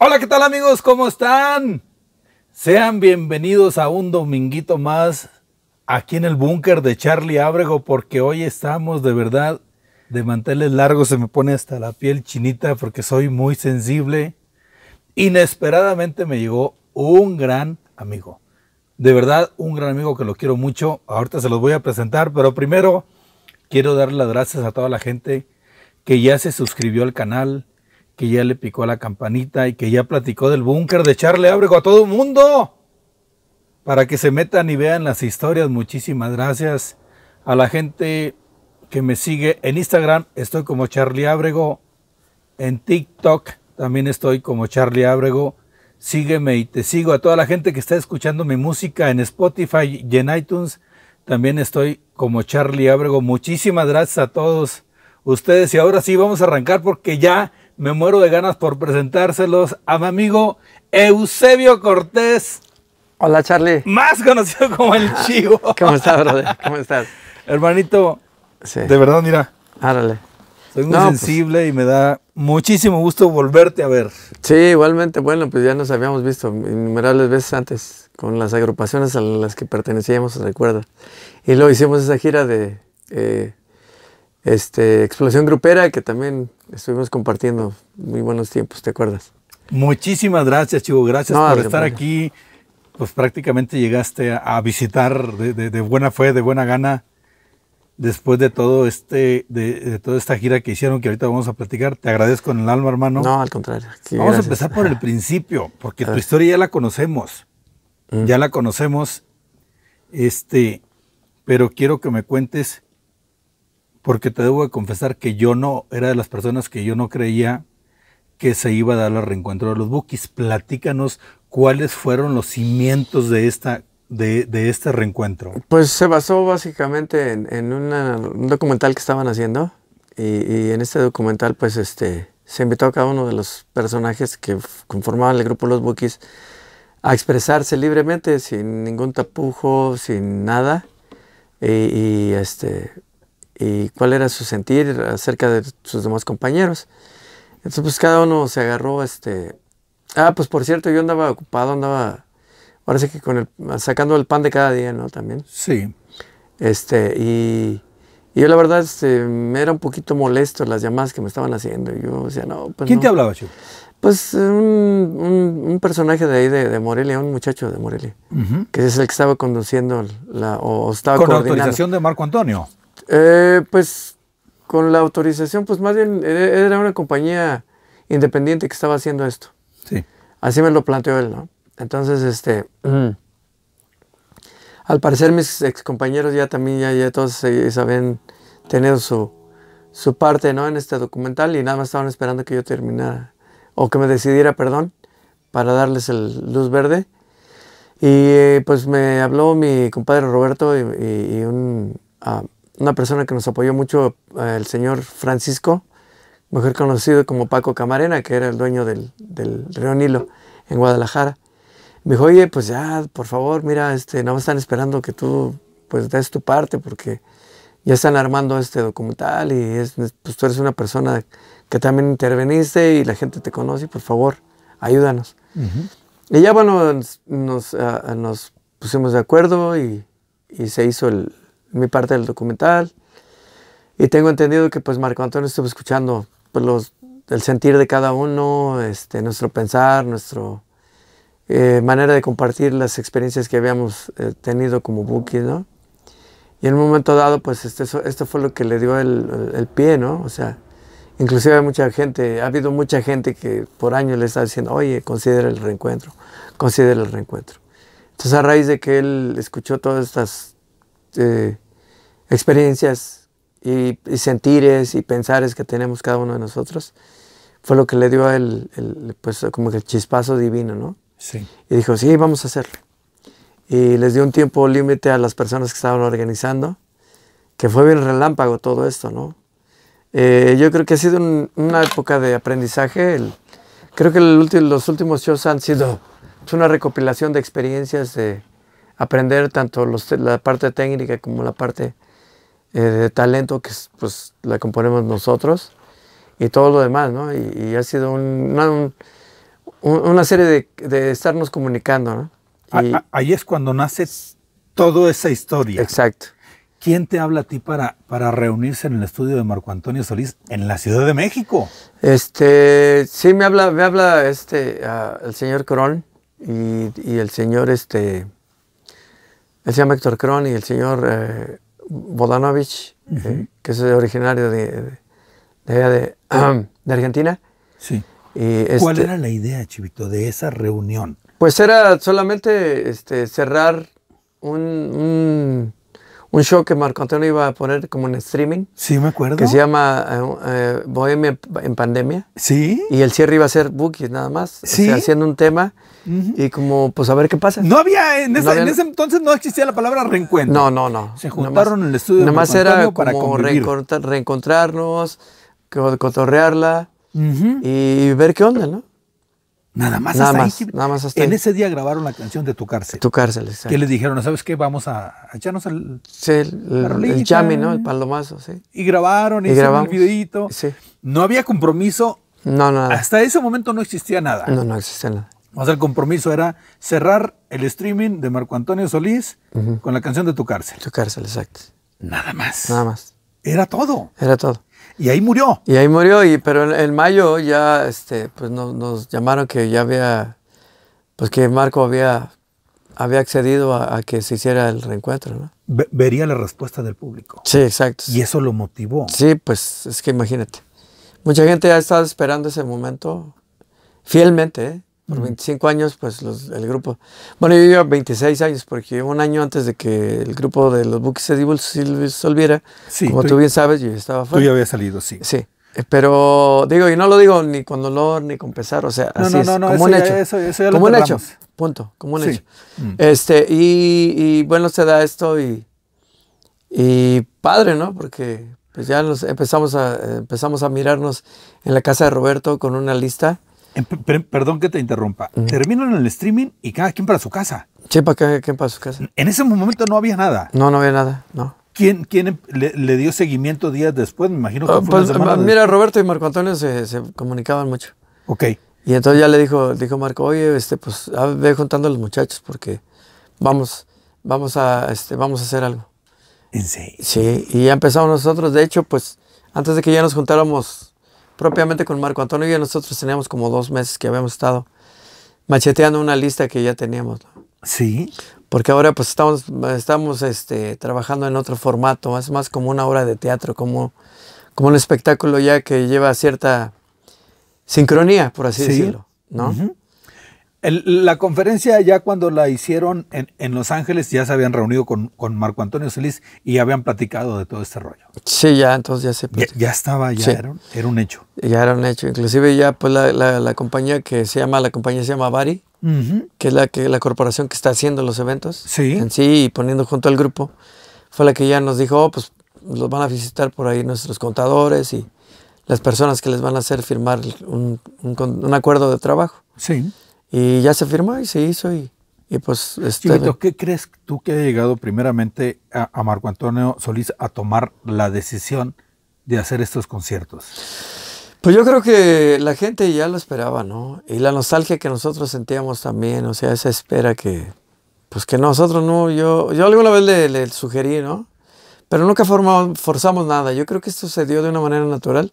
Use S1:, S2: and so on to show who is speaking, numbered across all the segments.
S1: Hola, ¿qué tal amigos? ¿Cómo están? Sean bienvenidos a un dominguito más aquí en el búnker de Charlie Abrego, porque hoy estamos de verdad de manteles largos. Se me pone hasta la piel chinita porque soy muy sensible. Inesperadamente me llegó un gran amigo. De verdad, un gran amigo que lo quiero mucho. Ahorita se los voy a presentar, pero primero quiero dar las gracias a toda la gente que ya se suscribió al canal, que ya le picó la campanita y que ya platicó del búnker de Charlie Abrego a todo el mundo. Para que se metan y vean las historias. Muchísimas gracias a la gente que me sigue en Instagram. Estoy como Charlie Abrego En TikTok también estoy como Charlie Abrego Sígueme y te sigo. A toda la gente que está escuchando mi música en Spotify y en iTunes. También estoy como Charlie Abrego Muchísimas gracias a todos ustedes. Y ahora sí vamos a arrancar porque ya me muero de ganas por presentárselos a mi amigo Eusebio
S2: Cortés. Hola, Charlie. Más conocido como el Chivo. ¿Cómo estás, brother? ¿Cómo estás? Hermanito, sí. de verdad, mira. Árale. Soy muy pues sensible y me da muchísimo gusto volverte a ver. Sí, igualmente. Bueno, pues ya nos habíamos visto innumerables veces antes con las agrupaciones a las que pertenecíamos, recuerda. Y luego hicimos esa gira de eh, este, Explosión Grupera, que también Estuvimos compartiendo muy buenos tiempos, ¿te acuerdas?
S1: Muchísimas gracias, Chivo. Gracias por estar aquí. Pues prácticamente llegaste a, visitar de, buena fe, de buena gana, después de todo este, de, toda esta gira que hicieron, que ahorita vamos a platicar. Te agradezco en el alma, hermano. No, al contrario. vamos a empezar por el principio, porque tu historia ya la conocemos. Mm. Ya la conocemos. Este, pero quiero que me cuentes porque te debo de confesar que yo no, era de las personas que yo no creía que se iba a dar el reencuentro de los Bookies. Platícanos cuáles fueron los cimientos de, esta, de, este reencuentro.
S2: Pues se basó básicamente en, un documental que estaban haciendo y, en este documental pues este, se invitó a cada uno de los personajes que conformaban el grupo Los Bookies a expresarse libremente, sin ningún tapujo, sin nada. y este, y eh, cuál era su sentir acerca de sus demás compañeros. Entonces, pues cada uno se agarró, este... Ah, pues por cierto, yo andaba ocupado, andaba, Parece que con sacando el pan de cada día, ¿no? También. Sí. Este, y, y yo la verdad, me este, era un poquito molesto las llamadas que me estaban haciendo. yo decía, no, pues ¿Quién te hablaba, Chico? Pues un, personaje de ahí de, Morelia, un muchacho de Morelia, que es el que estaba conduciendo la, o, estaba ¿Con autorización de Marco Antonio? Eh, pues con la autorización, pues más bien eh, era una compañía independiente que estaba haciendo esto. Así me lo planteó él, ¿no? Entonces, este, al parecer mis ex compañeros ya también, ya, ya todos habían tenido su, su parte, ¿no? En este documental y nada más estaban esperando que yo terminara, o que me decidiera, perdón, para darles el luz verde. Y eh, pues me habló mi compadre Roberto y, un... Ah, una persona que nos apoyó mucho, eh, el señor Francisco, mejor conocido como Paco Camarena, que era el dueño del, Río Nilo en Guadalajara. Me dijo, oye, pues ya, por favor, mira, este, no están esperando que tú pues des tu parte porque ya están armando este documental y es, pues tú eres una persona que también interveniste y la gente te conoce, por favor, ayúdanos. Y ya bueno, ah, nos, pusimos de acuerdo y, y se hizo el, mi parte del documental. Y tengo entendido que pues Marco Antonio estuvo escuchando pues, los, el sentir de cada uno, este, nuestro pensar, nuestra eh, manera de compartir las experiencias que habíamos eh, tenido como bookies, ¿no? Y en un momento dado, pues este, esto fue lo que le dio el, el pie, ¿no? O sea, inclusive hay mucha gente, ha habido mucha gente que por años le está diciendo, oye, considera el reencuentro, considera el reencuentro. Entonces a raíz de que él escuchó todas estas este, experiencias y, sentires y pensares que tenemos cada uno de nosotros, fue lo que le dio el, pues, como el chispazo divino, ¿no? Sí. Y dijo, sí, vamos a hacerlo. Y les dio un tiempo límite a las personas que estaban organizando, que fue bien relámpago todo esto, ¿no? Eh, yo creo que ha sido una época de aprendizaje. creo que los últimos shows han sido una recopilación de experiencias de aprender tanto la parte técnica como la parte eh, de talento que pues la componemos nosotros y todo lo demás, ¿no? Y, ha sido un, una, serie de, estarnos comunicando, ¿no? ahí es cuando nace toda esa historia. Exacto. ¿Quién
S1: te habla a ti para, para reunirse en el estudio de Marco Antonio Solís en la Ciudad de México?
S2: Este, sí, me habla, me habla este, ah, el señor Corón y, y el señor este, se llama Héctor Cron y el señor eh, Bodanovich, eh, que es originario de, de, de, Argentina. Sí. Este, ¿Cuál era
S1: la idea, Chivito, de esa reunión?
S2: Pues era solamente este, cerrar un un show que Marco Antonio iba a poner como en streaming. Sí, me acuerdo. Que se llama eh, Bohemia en Pandemia. Sí. Y el cierre iba a ser Bookies nada más. Sí. haciendo un tema y como, pues a ver qué pasa. No había, en, ese entonces no existía la palabra reencuentro. No, no, no. Se juntaron en el estudio. Nada más era como reencontrarnos, cotorrearla y ver qué onda, ¿no? Nada más nada más, en ese día grabaron la canción de Tu Cárcel. Tu Cárcel, exacto. Que les
S1: dijeron, ¿sabes qué? Vamos a, echarnos el...
S2: Sí, el, el ¿no? El palomazo, sí. Y
S1: grabaron, y hicieron el videíto. Sí. No había compromiso. No, nada. Hasta ese momento no existía nada. No, no existía nada. O sea, el compromiso era cerrar el streaming de Marco Antonio Solís con la canción de Tu Cárcel. Tu Cárcel, exacto. Nada más. Nada más. Era todo. Era todo. Y ahí murió.
S2: Y ahí murió, y, pero en, mayo ya este, pues nos, llamaron que ya había, pues que Marco había, había accedido a, que se hiciera el reencuentro. ¿no? vería la respuesta del público. Sí, exacto. Y eso lo motivó. Sí, pues es que imagínate. Mucha gente ha estado esperando ese momento fielmente. ¿eh? Por 25 mm. años, pues el grupo. Bueno, yo llevo 26 años, porque un año antes de que el grupo de los Bookies se disolviera, como tú, bien sabes, yo estaba fuera. Tú ya
S1: había salido, sí.
S2: Sí. Eh, pero digo, y no lo digo ni con dolor ni con pesar, o sea, así no, no, como un hecho. como un hecho, punto, como un hecho. Mm. Este, y, bueno, se da esto y, y padre, ¿no? Porque pues ya nos empezamos a, empezamos a mirarnos en la casa de Roberto con una lista eh, perdón que te interrumpa. Terminan el streaming y cada quien para su casa. Sí, para cada quien para su casa. En ese momento no había nada. No, no había nada, no.
S1: ¿Quién, quién em, le, dio seguimiento días después? Me imagino que ah, pues, Mira,
S2: Roberto y Marco Antonio se, comunicaban mucho. Ok. Y entonces ya le dijo, dijo Marco, oye, este, pues ah, ve juntando a los muchachos porque vamos, vamos a, este, vamos a hacer algo. ¿En serio? Sí, y ya empezamos nosotros. De hecho, pues antes de que ya nos juntáramos propiamente con Marco Antonio, y nosotros teníamos como dos meses que habíamos estado macheteando una lista que ya teníamos. Sí. Porque ahora pues estamos, estamos este, trabajando en otro formato, más, más como una obra de teatro, como, como un espectáculo ya que lleva cierta sincronía, por así decirlo, ¿no? la conferencia ya
S1: cuando la hicieron en, Los Ángeles ya se habían reunido con, Marco Antonio Solís y habían platicado
S2: de todo este rollo. Sí, ya entonces ya se... Ya, estaba, ya era, un, hecho. Ya era un hecho. Inclusive ya pues la, la, compañía que se llama, la compañía se llama Bari, que es la, que, la corporación que está haciendo los eventos sí. en sí y poniendo junto al grupo, fue la que ya nos dijo, oh, pues los van a visitar por ahí nuestros contadores y las personas que les van a hacer firmar un, un, un acuerdo de trabajo. Sí. Y ya se firmó y se hizo y, pues... Este...
S1: ¿qué crees tú que ha llegado primeramente a, Marco Antonio Solís a tomar la decisión de hacer estos conciertos?
S2: Pues yo creo que la gente ya lo esperaba, ¿no? Y la nostalgia que nosotros sentíamos también, o sea, esa espera que... Pues que nosotros no, yo, yo alguna vez le, sugerí, ¿no? Pero nunca forzamos nada. Yo creo que esto se dio de una manera natural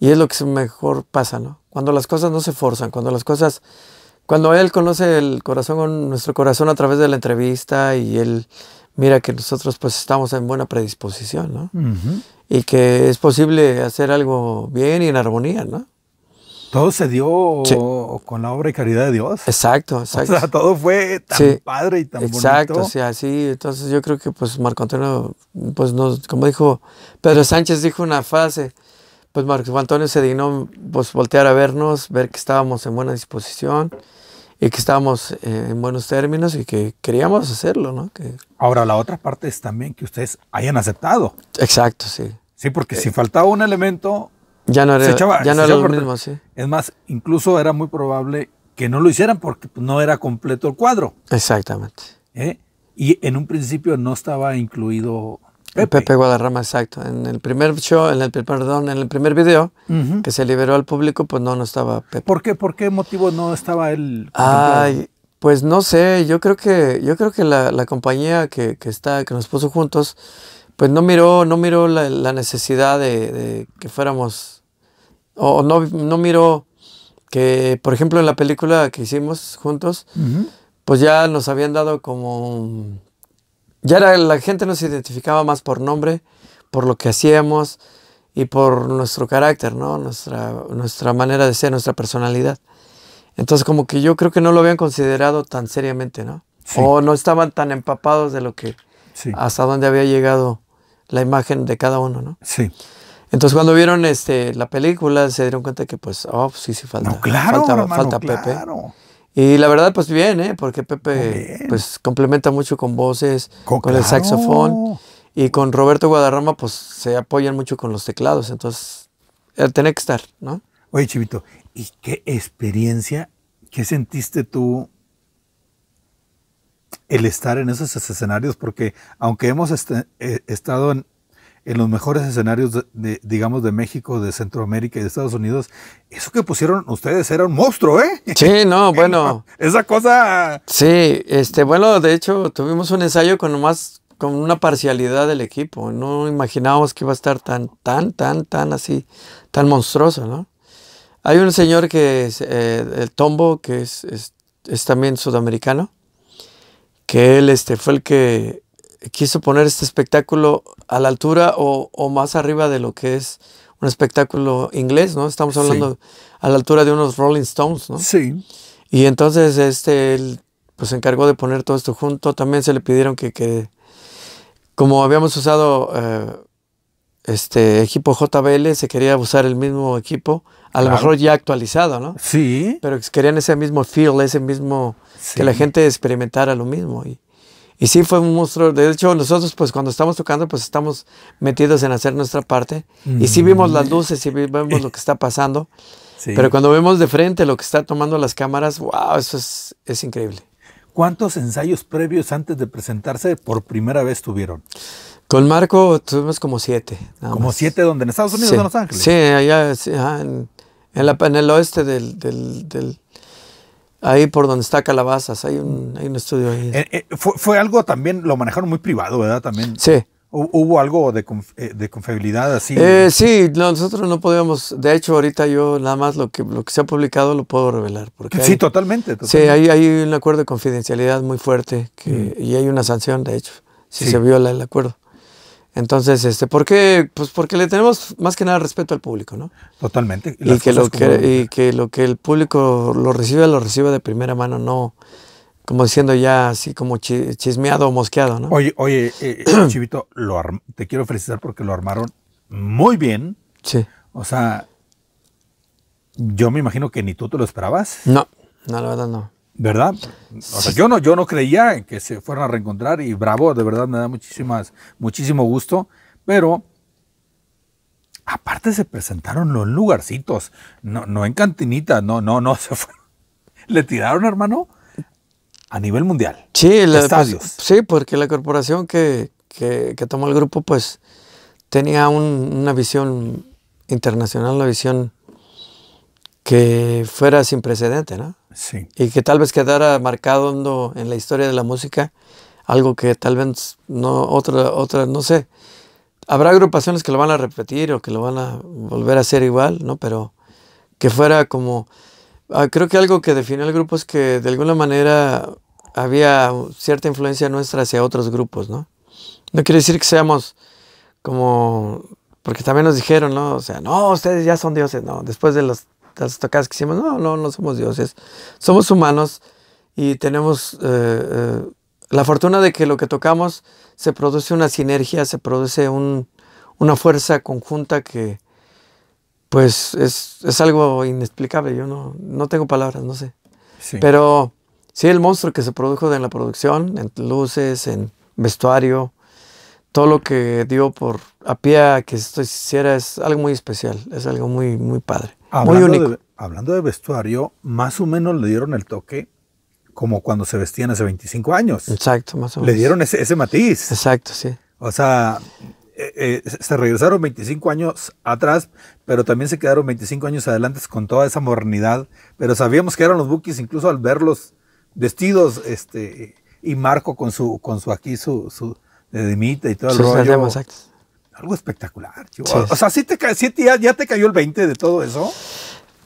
S2: y es lo que mejor pasa, ¿no? Cuando las cosas no se forzan, cuando las cosas cuando Él conoce el corazón, nuestro corazón a través de la entrevista y Él mira que nosotros pues estamos en buena predisposición, ¿no? Y que es posible hacer algo bien y en armonía, ¿no? Todo se dio con la obra y caridad de Dios. Exacto, exacto. O sea, todo fue tan padre y tan bonito. Exacto, sí, así. Entonces yo creo que pues Marco Antonio, pues nos, como dijo Pedro Sánchez, dijo una frase, pues Marco Antonio se dignó pues voltear a vernos, ver que estábamos en buena disposición y que estábamos eh, en buenos términos y que queríamos hacerlo, ¿no? Que...
S1: Ahora, la otra parte es también que ustedes hayan aceptado.
S2: Exacto, sí. Sí, porque si eh, faltaba
S1: un elemento...
S2: Ya no era, ya no era lo mismo,
S1: sí. Es más, incluso era muy probable que no lo hicieran porque pues, no era completo el cuadro.
S2: Exactamente. ¿Eh? Y en un principio no estaba incluido Pepe Guadarrama, exacto. En el primer show, en el, perdón, en el primer video que se liberó al público, pues no, no estaba Pepe.
S1: ¿Por qué, por qué motivo no estaba él? Ay,
S2: pues no sé, yo creo que, yo creo que la, compañía que, está, que nos puso juntos, pues no miró, no miró la, necesidad de, que fuéramos, o no, no miró que, por ejemplo, en la película que hicimos juntos, pues ya nos habían dado como ya era, la gente nos identificaba más por nombre, por lo que hacíamos y por nuestro carácter, ¿no? Nuestra, nuestra manera de ser, nuestra personalidad. Entonces como que yo creo que no lo habían considerado tan seriamente, ¿no? O no estaban tan empapados de lo que, hasta dónde había llegado la imagen de cada uno, ¿no? Sí. Entonces cuando vieron este, la película se dieron cuenta que pues, oh, sí, sí falta. claro, falta, Pepe. Claro. Y la verdad, pues bien, ¿eh? porque Pepe pues complementa mucho con voces, con, el saxofón. Y con Roberto Guadarrama, pues se apoyan mucho con los teclados. Entonces, tiene que estar, ¿no? Oye, Chivito,
S1: ¿y qué experiencia, qué sentiste tú el estar en esos escenarios? Porque aunque hemos este, eh, estado en, en los mejores escenarios, de, digamos, de México, de Centroamérica y de Estados Unidos. Eso que pusieron ustedes era un monstruo, ¿eh? Sí, no, bueno. Esa cosa.
S2: Sí, este, bueno, de hecho, tuvimos un ensayo con más con una parcialidad del equipo. No imaginábamos que iba a estar tan, tan, tan, tan así, tan monstruoso, ¿no? Hay un señor que es eh, el Tombo, que es, es, también sudamericano, que él este, fue el que quiso poner este espectáculo a la altura o, más arriba de lo que es un espectáculo inglés, ¿no? Estamos hablando a la altura de unos Rolling Stones, ¿no? Sí. Y entonces este, él pues, se encargó de poner todo esto junto. También se le pidieron que, como habíamos usado eh, este equipo JBL, se quería usar el mismo equipo, a lo mejor ya actualizado, ¿no? Sí. Pero querían ese mismo feel, ese mismo, que la gente experimentara lo mismo. Y, y sí fue un monstruo. De hecho, nosotros pues cuando estamos tocando pues estamos metidos en hacer nuestra parte. Y sí vimos las mm. luces y vemos lo que está pasando. Pero cuando vemos de frente lo que está tomando las cámaras, wow, eso es, increíble.
S1: ¿Cuántos ensayos previos antes de presentarse por primera vez tuvieron? Con Marco
S2: tuvimos como siete. ¿Como siete donde? ¿En Estados Unidos en Los Ángeles? Sí, allá en, la, en, el oeste del Ahí por donde está Calabazas, hay un, hay un estudio ahí. Eh,
S1: eh, fue, algo también, lo manejaron muy privado, ¿verdad? También. Sí. ¿Hubo algo de, eh, confiabilidad así? sí,
S2: nosotros no podíamos, de hecho ahorita yo nada más lo que, se ha publicado lo puedo revelar. Porque sí, totalmente, Sí, hay, un acuerdo de confidencialidad muy fuerte que, mm. y hay una sanción, de hecho, si se viola el acuerdo. Entonces, este, ¿por qué? Pues porque le tenemos más que nada respeto al público, ¿no? Totalmente. Y, que, lo que, lo que el público lo reciba, lo reciba de primera mano, no como diciendo ya así como chismeado o mosqueado, ¿no? Oye,
S1: oye, eh, Chivito, lo te quiero felicitar porque lo armaron muy bien. Sí. O sea, yo me imagino que ni tú te lo esperabas. No, no, la verdad no. ¿Verdad? O sea, yo no, yo no creía en que se fueran a reencontrar y bravo, de verdad me da muchísimas, muchísimo gusto, pero aparte se presentaron los lugarcitos, no, no en cantinitas, no, no, no, se fueron. Le tiraron, hermano, a nivel mundial. Sí, pues, estadios.
S2: sí, porque la corporación que, tomó el grupo, pues tenía una visión internacional, una visión que fuera sin precedente, ¿no? Y que tal vez quedara marcado en la historia de la música, algo que tal vez no, otra, otra, no sé. Habrá agrupaciones que lo van a repetir o que lo van a volver a hacer igual, ¿no? Pero que fuera como... Ah, creo que algo que definió el grupo es que de alguna manera había cierta influencia nuestra hacia otros grupos, ¿no? No quiere decir que seamos como... Porque también nos dijeron, ¿no? O sea, no, ustedes ya son dioses, no. Después de los las tocadas que hicimos, no, no, no somos dioses, somos humanos y tenemos eh, eh, la fortuna de que lo que tocamos se produce una sinergia, se produce una fuerza conjunta que pues es, algo inexplicable, yo no, no tengo palabras, no sé. Pero sí, el monstruo que se produjo en la producción, en luces, en vestuario, todo lo que dio por a pie que esto hiciera es algo muy especial, es algo muy, muy padre.
S1: Hablando De, vestuario, más o menos le dieron el toque como cuando se vestían hace
S2: 25 años. Exacto, más o menos. Le dieron ese, matiz. Exacto, sí. O
S1: sea, eh, eh, se regresaron 25 años atrás, pero también se quedaron 25 años adelante con toda esa modernidad. Pero sabíamos que eran los bookies, incluso al verlos vestidos, este, y Marco con su, con su aquí, su, su eh, de y todo el rollo. exacto algo
S2: espectacular. O sea, ¿sí te, ya, te cayó el 20 de todo eso?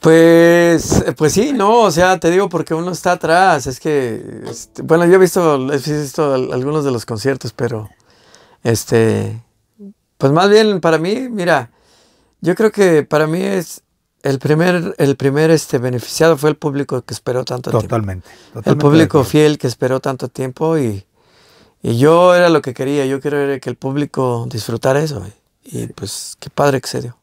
S2: Pues, eh, pues sí, no, o sea, te digo porque uno está atrás, es que, este, bueno, yo he visto, he visto algunos de los conciertos, pero, este, pues más bien para mí, mira, yo creo que para mí es el primer, el primer este, beneficiado fue el público que esperó tanto tiempo. Totalmente. El público fiel que esperó tanto tiempo y, y yo era lo que quería, yo quiero que el público disfrutara eso. Y pues qué padre que se dio.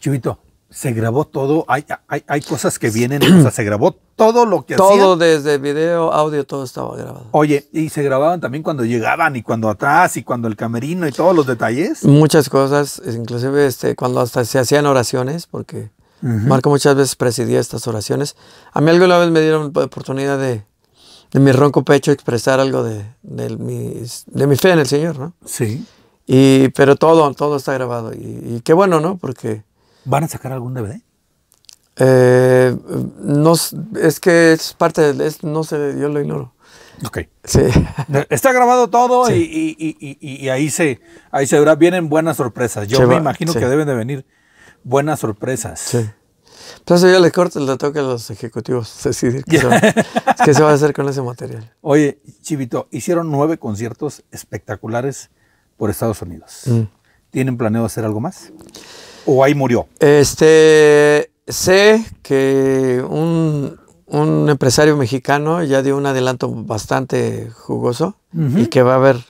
S2: Chivito, se grabó todo, hay, hay,
S1: hay cosas que vienen, o sea, se grabó todo lo que Todo
S2: desde video, audio, todo estaba grabado.
S1: Oye, ¿y se grababan también cuando llegaban y cuando atrás y cuando el camerino y todos los detalles?
S2: Muchas cosas, inclusive este, cuando hasta se hacían oraciones, porque Marco muchas veces presidía estas oraciones. A mí alguna vez me dieron la oportunidad de, de mi ronco pecho expresar algo de, mi, de mi fe en el Señor, ¿no? Sí. Y, pero todo, todo está grabado. Y, qué bueno, ¿no? Porque... ¿Van a sacar algún DVD? Eh, no, es que es parte, de, no sé, yo lo ignoro. Ok. Sí.
S1: Está grabado todo y, y, y, ahí se, ahí se vienen buenas
S2: sorpresas. Yo me imagino que deben de venir buenas sorpresas. Sí. Entonces yo le corto, le toca a los ejecutivos decidir qué, se va, a hacer con ese material. Oye,
S1: Chivito, hicieron nueve conciertos espectaculares por Estados Unidos. Mm. ¿Tienen planeado hacer algo más? ¿O ahí murió?
S2: Este, sé que un, empresario mexicano ya dio un adelanto bastante jugoso y que va a haber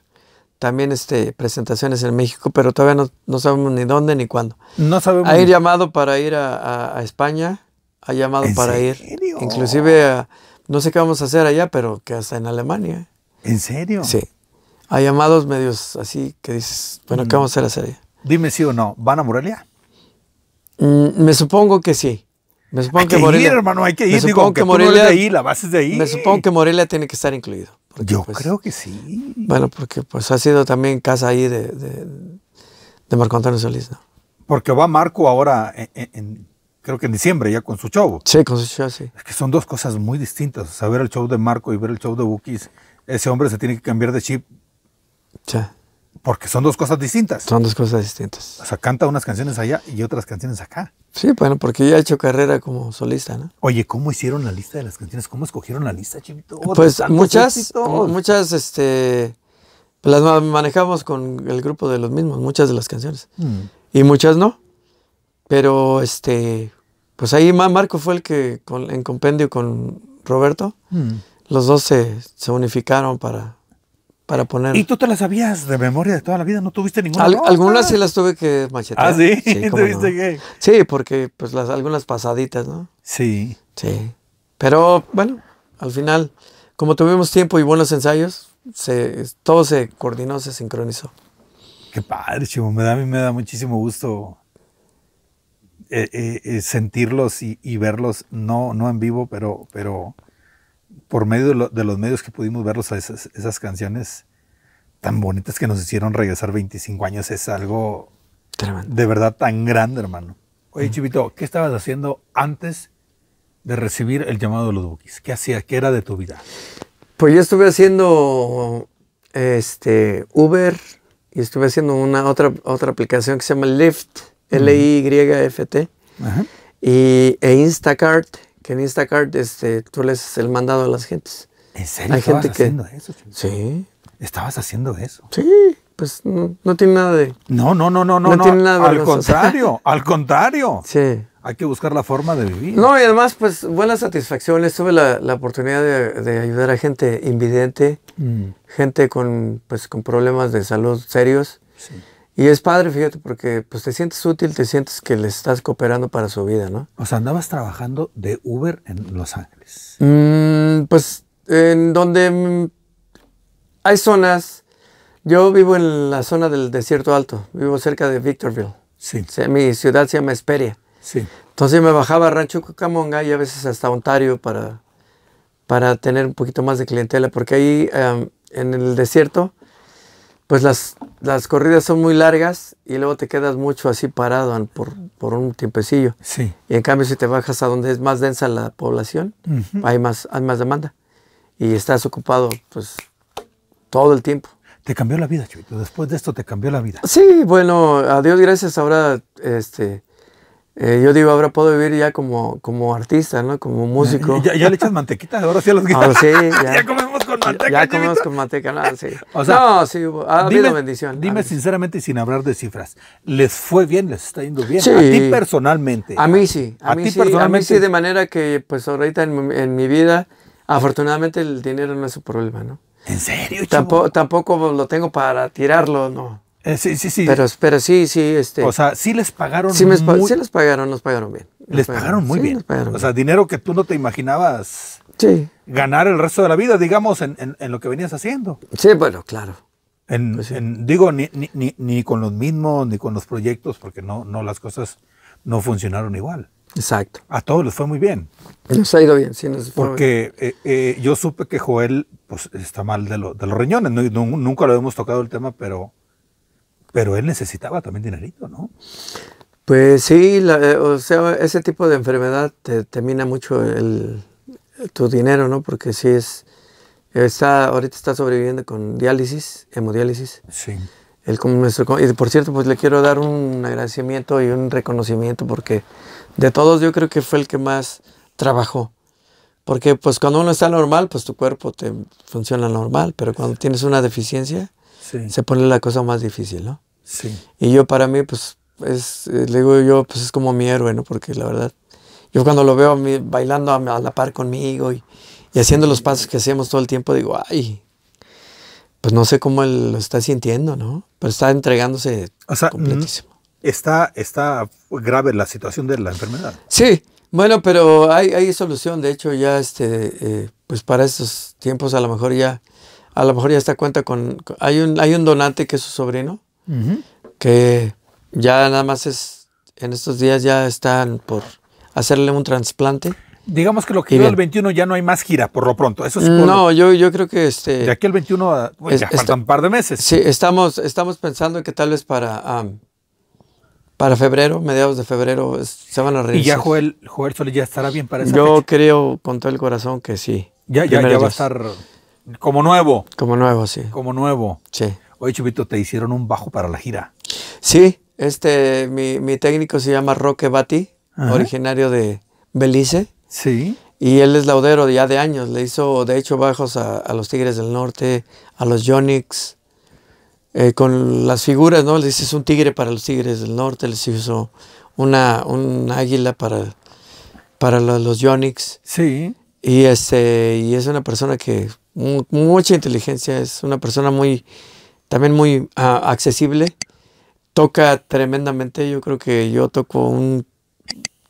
S2: también este, presentaciones en México, pero todavía no, sabemos ni dónde ni cuándo. No sabemos. Hay llamado para ir a, España, ha llamado para ir inclusive a, ah, no sé qué vamos a hacer allá, pero que hasta en Alemania. ¿En serio? Sí. Hay llamados medios así que dices, bueno, ¿qué mm. vamos a hacer allá? Dime sí o no, ¿van a Morelia? Mm, me supongo que sí. Me
S1: supongo hay que, Morelia, ir, hermano, hay que ir. que Morelia, la
S2: base de ahí. Me supongo que Morelia tiene que estar incluido. Yo pues, creo que
S1: sí.
S2: Bueno, porque pues ha sido también casa ahí de, de, Marco Antonio Solís,
S1: Porque va Marco ahora en, creo que en diciembre ya con su show. Sí, con su show, sí. Es que son dos cosas muy distintas. O ver el show de Marco y ver el show de Bookies. Ese hombre se tiene que cambiar de chip. Sí. Porque son dos cosas distintas. Son dos cosas distintas. O sea, canta unas canciones allá y otras canciones acá.
S2: Sí, bueno, porque ya ha he hecho carrera como
S1: solista, ¿no? Oye, ¿cómo hicieron la lista de las canciones? ¿Cómo escogieron la lista, Chivito? Pues muchas,
S2: muchas, este, las manejamos con el grupo de los mismos, muchas de las canciones. Mm. Y muchas no. Pero, este, pues ahí Marco fue el que, en compendio con Roberto, mm. los dos se unificaron para para poner. ¿Y
S1: tú te las sabías de memoria de toda la vida? ¿No tuviste ninguna? algunas sí
S2: las tuve que machetear. ¿Ah, sí? Sí, ¿Tuviste gay? sí porque pues las, algunas pasaditas, ¿no? Sí. Sí. Pero bueno, al final, como tuvimos tiempo y buenos ensayos, se, todo se coordinó, se sincronizó.
S1: Qué padre, Chivo. Me da, a mí me da muchísimo gusto eh, eh, eh, sentirlos y, y, verlos, no, no en vivo, pero, pero por medio de, los medios que pudimos ver esas, esas canciones tan bonitas que nos hicieron regresar 25 años es algo de verdad tan grande, hermano. Oye, Chivito, ¿qué estabas haciendo antes de recibir el llamado de los Bookies? ¿Qué hacía? ¿Qué era de tu vida?
S2: Pues yo estuve haciendo este, Uber y estuve haciendo una otra, otra aplicación que se llama Lyft, L-I-Y-F-T, e Instacart, que en Instacart este, tú les el mandado a las gentes. ¿En serio? ¿Estabas haciendo
S1: eso? Sí. ¿Estabas haciendo eso?
S2: Sí, pues no, tiene nada de... No, no, no, no, no. no tiene nada de al contrario,
S1: al contrario. Sí. Hay que buscar la forma de vivir. No,
S2: y además, pues, buena satisfacción. Les tuve la, oportunidad de, ayudar a gente invidente, mm. gente con, pues, con problemas de salud serios. Sí. Y es padre, fíjate, porque pues te sientes útil, te sientes que le estás cooperando para su vida, ¿no?
S1: O sea, andabas trabajando
S2: de Uber en Los Ángeles. Mm, pues en donde hay zonas. Yo vivo en la zona del desierto alto, vivo cerca de Victorville. Sí. Mi ciudad se llama Esperia. Sí. Entonces me bajaba a Rancho Cucamonga y a veces hasta Ontario para, para tener un poquito más de clientela, porque ahí em, en el desierto pues las, las corridas son muy largas y luego te quedas mucho así parado por, un tiempecillo. Sí. Y en cambio si te bajas a donde es más densa la población, hay, más, hay más demanda y estás ocupado pues todo el tiempo.
S1: Te cambió la vida, Chuito. Después de esto te cambió la vida.
S2: Sí, bueno, a Dios gracias. Ahora, este, eh, yo digo, ahora puedo vivir ya como, como artista, ¿no? Como músico. Ya, le echas
S1: mantequita, ahora sí a los guitarras. sí, ya
S2: Ya, comemos con manteca, no, sí. no, sí, hubo, ha dime, bendición. Dime
S1: sinceramente sin hablar de cifras, ¿les fue bien? ¿Les está yendo bien? A ti personalmente. A mí sí. A, mí sí, personalmente. sí, de
S2: manera que, pues ahorita en, mi vida, afortunadamente el dinero no es su problema, ¿no? ¿En serio, Tampo, Tampoco lo tengo para tirarlo, no. Eh, sí, sí, sí. Pero, sí, sí. Este. o sea, sí les pagaron sí, sí les pagaron, nos pagaron bien. les pagaron, muy bien. o
S1: sea, dinero que tú no te imaginabas ganar el resto de la vida, digamos, en, lo que venías haciendo. Sí, bueno, claro. Pues digo, ni, con los mismos, ni con los proyectos, porque no, no las cosas no funcionaron igual. Exacto. A todos les fue muy
S2: bien. Nos ha ido bien, sí, nos Porque
S1: bien. Eh, eh, yo supe que Joel pues, está mal de, de los riñones. nunca lo hemos tocado el tema, pero, pero él necesitaba también dinerito, ¿no?
S2: Pues sí, eh, o sea, ese tipo de enfermedad te termina mucho el, tu dinero, ¿no? Porque sí es, está, ahorita está sobreviviendo con diálisis, hemodiálisis. Sí. como nuestro, y por cierto, pues le quiero dar un agradecimiento y un reconocimiento porque de todos yo creo que fue el que más trabajó. Porque pues cuando uno está normal, pues tu cuerpo te funciona normal, pero cuando tienes una deficiencia, se pone la cosa más difícil, ¿no? Sí. Y yo para mí, pues, es, eh, le digo yo, pues es como mi héroe, ¿no? Porque la verdad, yo cuando lo veo bailando a la par conmigo y, haciendo los pasos que hacíamos todo el tiempo, digo, ay, pues no sé cómo él lo está sintiendo, ¿no? Pero está entregándose
S1: completísimo. Mm, está, está grave la situación de la enfermedad.
S2: Sí, bueno, pero hay, hay solución. De hecho, ya este, eh, pues para estos tiempos a lo mejor ya, a lo mejor ya está cuenta con, hay un, hay un donante que es su sobrino, que ya nada más es, en estos días ya están por hacerle un trasplante. Digamos que lo que viene el
S1: 21 ya no hay más gira, por lo pronto. Eso es no,
S2: yo, yo creo que... Este, de aquí al 21 a, un par de meses. Sí, estamos, estamos pensando que tal vez para, para febrero, mediados de febrero, se van a reír. ¿Y ya Joel, Joel ya estará
S1: bien para esa Yo
S2: creo con todo el corazón que sí. Ya, ya, va a estar
S1: como nuevo.
S2: Como nuevo, sí. Como nuevo. Sí. Oye, Chupito, te hicieron un bajo para la gira. Sí, este, mi, mi técnico se llama Roque Bati originario de Belice. Sí. Y él es laudero ya de años. Le hizo, de hecho, bajos a, los Tigres del Norte, a los Yonix, eh, con las figuras, ¿no? Le hizo un tigre para los Tigres del Norte, les hizo una, un águila para, para los Yonix. Sí. Y, este, y es una persona que, mucha inteligencia, es una persona muy, también muy ah, accesible. Toca tremendamente, yo creo que yo toco un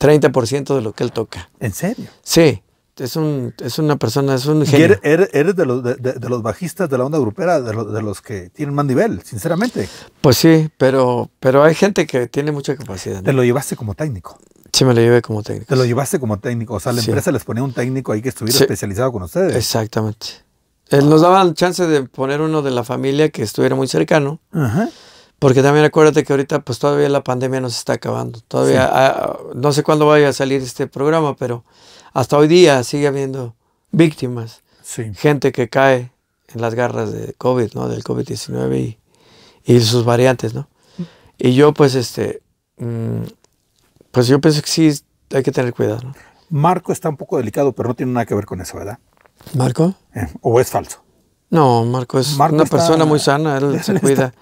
S2: 30% de lo que él toca. ¿En serio? Sí. Es, un, es una persona, es un Y eres,
S1: de, los, de, los bajistas de la onda grupera, de, los que tienen más nivel, sinceramente. Pues sí, pero, pero hay gente que tiene mucha capacidad. Te lo llevaste como técnico.
S2: Sí, me lo llevé como técnico. Te lo llevaste como técnico. O sea, la empresa les
S1: ponía un técnico ahí que estuviera especializado con ustedes.
S2: Exactamente. Él eh, Nos daban chance de poner uno de la familia que estuviera muy cercano. Ajá. Porque también acuérdate que ahorita pues todavía la pandemia no se está acabando. Todavía ah, no sé cuándo vaya a salir este programa, pero hasta hoy día sigue habiendo víctimas. Sí. Gente que cae en las garras de COVID, ¿no? Del COVID-19 y, sus variantes, ¿no? Y yo pues este, mm, pues yo pienso que sí hay que tener cuidado,
S1: Marco está un poco delicado, pero no tiene nada que ver con eso, ¿verdad? ¿Marco? Eh, ¿O es falso?
S2: No, Marco es una persona muy sana, él, se cuida.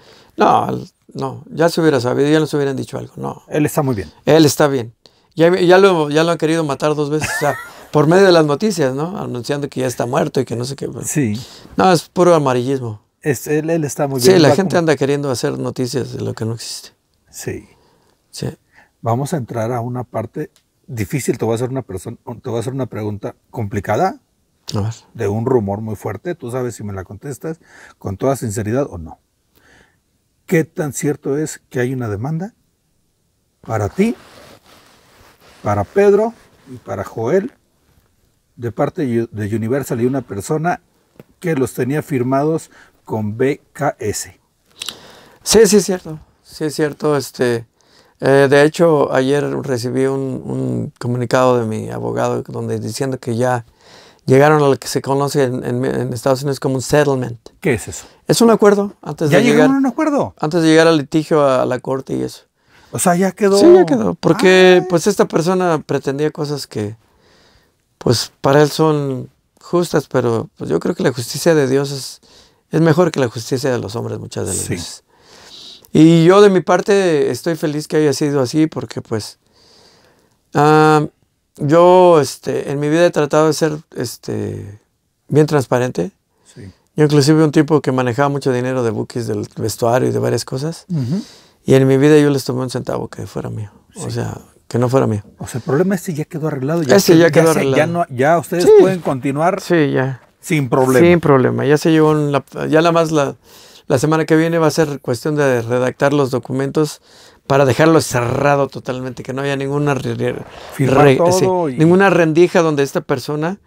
S2: No, no, ya se hubiera sabido, ya nos hubieran dicho algo, no. Él está muy bien. Él está bien. Ya, lo, ya lo han querido matar dos veces, o sea, por medio de las noticias, ¿no? Anunciando que ya está muerto y que no sé qué. Pues. Sí. No, es puro amarillismo. Es, él, está muy bien. Sí, la gente anda queriendo hacer noticias de lo que no existe. Sí.
S1: Sí. Vamos a entrar a una parte difícil, te voy a hacer una, persona, te a hacer una pregunta complicada, de un rumor muy fuerte, tú sabes si me la contestas con toda sinceridad o no. ¿Qué tan cierto es que hay una demanda para ti, para Pedro y para Joel de parte de Universal y una persona que los tenía
S2: firmados con BKS? Sí, sí es cierto, sí es cierto. Este, eh, de hecho, ayer recibí un, un, comunicado de mi abogado donde diciendo que ya llegaron a lo que se conoce en, Estados Unidos como un settlement. ¿Qué es eso? Es un acuerdo antes ¿Ya de llegar. a un acuerdo? Antes de llegar al litigio a, la corte y eso.
S1: O sea, ya quedó. Sí, ya quedó.
S2: Porque ah. pues esta persona pretendía cosas que pues para él son justas, pero pues, yo creo que la justicia de Dios es, mejor que la justicia de los hombres muchas de veces. Y yo de mi parte estoy feliz que haya sido así porque pues... Ah, yo este, en mi vida he tratado de ser este, bien transparente. Yo inclusive un tipo que manejaba mucho dinero de bookies, del vestuario y de varias cosas. Y en mi vida yo les tomé un centavo que fuera mío. O sea, que no fuera mío. O sea, el
S1: problema es este ya quedó arreglado. Ya este arreglado. ya, ustedes pueden
S2: continuar. Sí, ya. Sin problema. Sin problema. Ya se llevó ya nada más la semana que viene va a ser cuestión de redactar los documentos para dejarlo cerrado totalmente, que no haya ninguna, ninguna rendija donde esta persona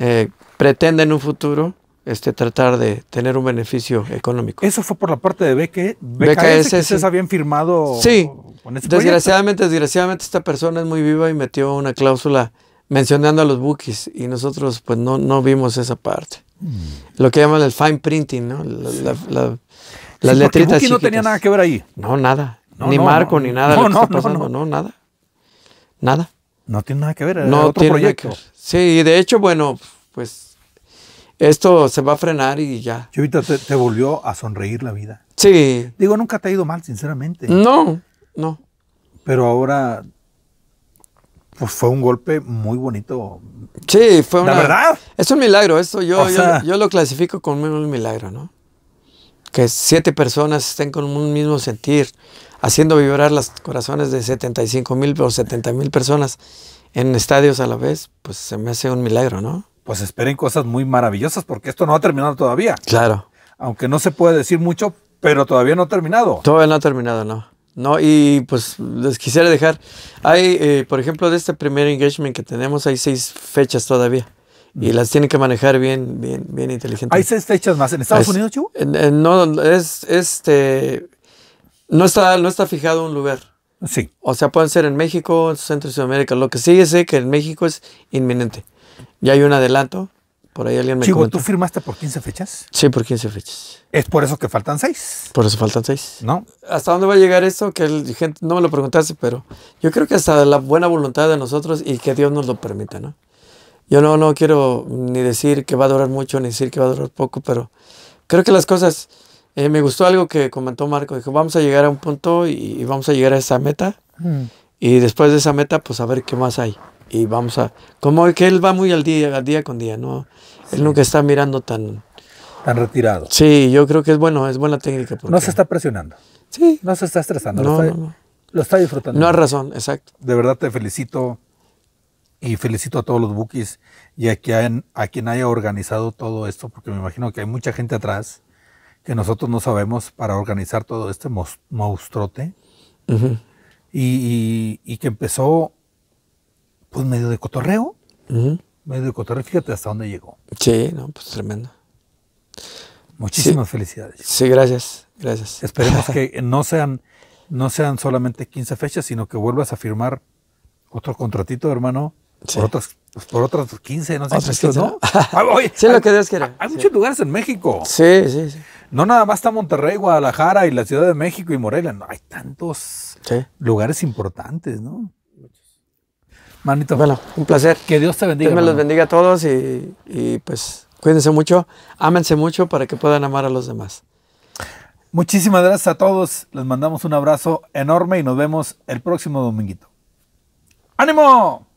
S2: eh, pretenda en un futuro este, tratar de tener un beneficio económico. Eso fue por la parte de BK, BKS, que ustedes
S1: habían firmado. Sí,
S2: este desgraciadamente, desgraciadamente esta persona es muy viva y metió una cláusula mencionando a los bookies y nosotros pues no, no vimos esa parte. Mm. Lo que llaman el fine printing, ¿no? La, la, las sí, no tenía nada que ver ahí. No, nada ni Marco, ni nada No, no, nada. Nada.
S1: No tiene nada que ver,
S2: no otro tiene proyecto. que ver. Sí, de hecho, bueno, pues esto se va a frenar y ya.
S1: Chivita, te, volvió a sonreír la vida. Sí. Digo, nunca te ha ido mal, sinceramente. No, no. Pero ahora pues fue un golpe muy
S2: bonito. Sí, fue una. La verdad. Es un milagro, esto yo, yo, yo, lo clasifico como un milagro, ¿no? Que siete personas estén con un mismo sentir, haciendo vibrar los corazones de 75 mil o 70 mil personas en estadios a la vez, pues se me hace un milagro, ¿no? Pues
S1: esperen cosas muy maravillosas porque esto no ha terminado todavía.
S2: Claro. Aunque no se puede decir mucho, pero todavía no ha terminado. Todavía no ha terminado, no. No, y pues les quisiera dejar. Hay, eh, por ejemplo, de este primer engagement que tenemos, hay seis fechas todavía. Y mm. las tienen que manejar bien, bien, bien inteligente. ¿Hay seis fechas más en Estados Unidos, Chu. no, es este no está, no está fijado un lugar. Sí. O sea, pueden ser en México, Centro de Sudamérica. Lo que sí es que en México es inminente. Ya hay un adelanto. Por ahí alguien me Chico, ¿tú
S1: firmaste por 15 fechas? Sí, por
S2: 15 fechas.
S1: ¿Es por eso que faltan 6?
S2: Por eso faltan 6. ¿No? ¿Hasta dónde va a llegar esto? Que el, gente, no me lo preguntase, pero yo creo que hasta la buena voluntad de nosotros y que Dios nos lo permita, ¿no? Yo no, no quiero ni decir que va a durar mucho, ni decir que va a durar poco, pero creo que las cosas eh, me gustó algo que comentó Marco, dijo, vamos a llegar a un punto y, vamos a llegar a esa meta. Mm. Y después de esa meta, pues a ver qué más hay. Y vamos a... Como que él va muy al día, al día con día, ¿no? Él nunca está mirando tan... Tan retirado. Sí, yo creo que es bueno, es buena técnica. No
S1: se está presionando. Sí. No se está estresando. No, lo, está, no, lo, está, disfrutando. No hay
S2: razón, exacto. De verdad te felicito y felicito
S1: a todos los bookies y a quien haya organizado todo esto, porque me imagino que hay mucha gente atrás que nosotros no sabemos para organizar todo este monstruote. y, que empezó, pues medio de cotorreo. Medio de cotorreo, fíjate hasta dónde llegó. Sí, no, pues tremendo.
S2: Muchísimas felicidades. Sí, gracias, gracias. Esperemos
S1: que no sean, no sean solamente 15 fechas, sino que vuelvas a firmar otro contratito, hermano, por otras por 15, no sé, si ¿no? sí, hay, lo que Dios quiera. Hay muchos lugares en México. Sí, sí, sí no nada más está Monterrey, Guadalajara y la Ciudad de México y Morelia. hay tantos lugares importantes, ¿no? Manito. Bueno, un placer. Que
S2: Dios te bendiga. Dios me los bendiga a todos y, y pues cuídense mucho, ámense mucho para que puedan amar a los demás.
S1: Muchísimas gracias a todos. Les mandamos un abrazo enorme y nos vemos el próximo dominguito.
S2: ¡Ánimo!